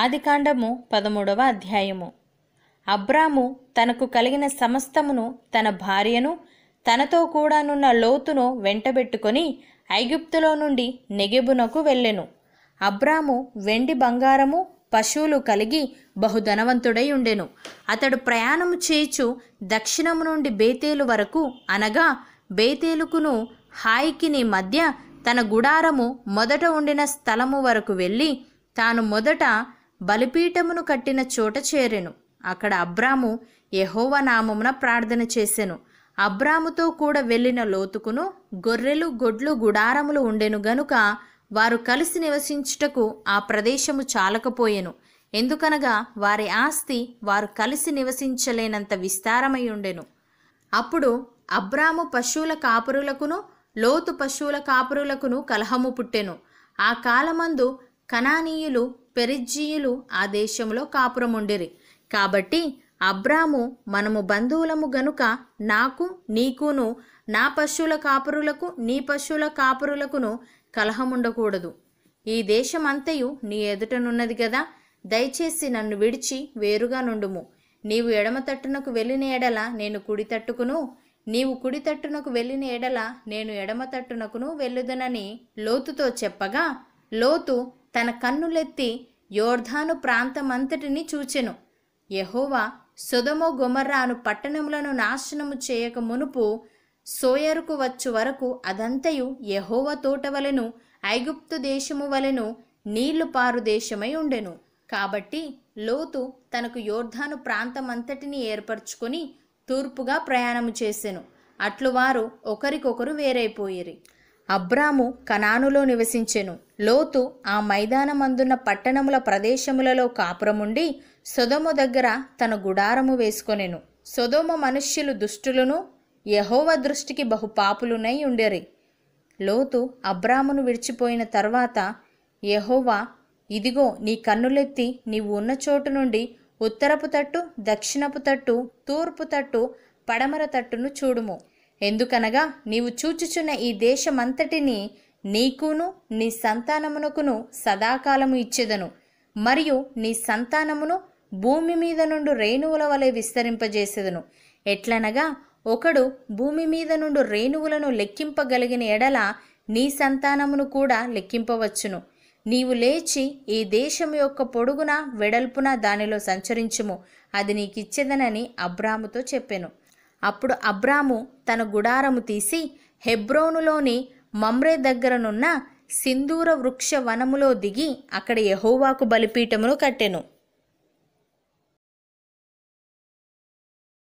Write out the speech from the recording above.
ఆదికాండము పదమూడవ అధ్యాయము అబ్రాము తనకు కలిగిన సమస్తమును తన భార్యను తనతో కూడానున్న లోతును వెంటబెట్టుకొని ఐగుప్తులో నుండి నెగెబునకు వెళ్ళెను అబ్రాము వెండి బంగారము పశువులు కలిగి బహుధనవంతుడై ఉండెను అతడు ప్రయాణము చేచు దక్షిణము నుండి బేతేలు వరకు అనగా బేతేలుకును హాయికిని మధ్య తన గుడారము మొదట ఉండిన స్థలము వరకు వెళ్ళి తాను మొదట బలిపీఠమును కట్టిన చోట చేరెను అక్కడ అబ్రాము యహోవ నామమున ప్రార్థన చేసెను అబ్రాముతో కూడా వెళ్ళిన లోతుకును గొర్రెలు గొడ్లు గుడారములు ఉండెను గనుక వారు కలిసి నివసించుటకు ఆ ప్రదేశము చాలకపోయెను ఎందుకనగా వారి ఆస్తి వారు కలిసి నివసించలేనంత విస్తారమై ఉండెను అప్పుడు అబ్రాము పశువుల కాపురులకును లోతు పశువుల కాపురులకును కలహము పుట్టెను ఆ కాలమందు కణానీయులు పెరిజీయులు ఆ దేశంలో కాపురముండిరి కాబట్టి అబ్రాము మనము బంధువులము గనుక నాకు నీకును నా పశువుల కాపురులకు నీ పశువుల కాపురులకును కలహముండకూడదు ఈ దేశమంతయు నీ ఎదుటనున్నది కదా దయచేసి నన్ను విడిచి వేరుగా నుండుము నీవు ఎడమ తట్టునకు వెళ్ళిన ఎడల నేను కుడి తట్టుకును నీవు కుడి తట్టునకు వెళ్ళిన ఎడల నేను ఎడమ తట్టునకును వెళ్ళుదనని లోతుతో చెప్పగా లోతు తన కన్నులెత్తి యోర్ధాను ప్రాంతమంతటిని చూచెను యహోవా సుధమో గుమర్రాను పట్టణములను నాశనము చేయక మునుపు సోయరుకు వచ్చు వరకు అదంతయు యహోవ తోట వలెను ఐగుప్తు దేశము వలెను నీళ్లు పారు దేశమై ఉండెను కాబట్టి లోతు తనకు యోర్ధాను ప్రాంతమంతటిని ఏర్పరచుకొని తూర్పుగా ప్రయాణము చేసెను అట్లు వారు ఒకరికొకరు వేరైపోయిరి అబ్రాము కనానులో నివసించెను లోతు ఆ మైదానమందున్న పట్టణముల ప్రదేశములలో కాపురముండి సొదొమ దగ్గర తన గుడారము వేసుకొనెను సొదొమ మనుష్యులు దుష్టులను యహోవ దృష్టికి బహు పాపులునై ఉండెరి లోతు అబ్రామును విడిచిపోయిన తర్వాత యహోవా ఇదిగో నీ కన్నులెత్తి నీవు ఉన్న చోటు నుండి ఉత్తరపు తట్టు దక్షిణపు తట్టు తూర్పు తట్టు పడమర తట్టును చూడుము ఎందుకనగా నీవు చూచుచున్న ఈ దేశమంతటినీ నీకును నీ సంతానమునకును సదాకాలము ఇచ్చెదను మరియు నీ సంతానమును భూమి మీద నుండి రేణువుల వలె విస్తరింపజేసేదను ఎట్లనగా ఒకడు భూమి మీద నుండి రేణువులను లెక్కింపగలిగిన ఎడల నీ సంతానమును కూడా లెక్కింపవచ్చును నీవు లేచి ఈ దేశం యొక్క పొడుగున వెడల్పున దానిలో సంచరించుము అది నీకిచ్చేదనని అబ్రాముతో చెప్పెను అప్పుడు అబ్రాము తన గుడారము తీసి హెబ్రోనులోని మమ్రే దగ్గరనున్న సింధూర వృక్ష వనములో దిగి అక్కడ యహోవాకు బలిపీఠమును కట్టెను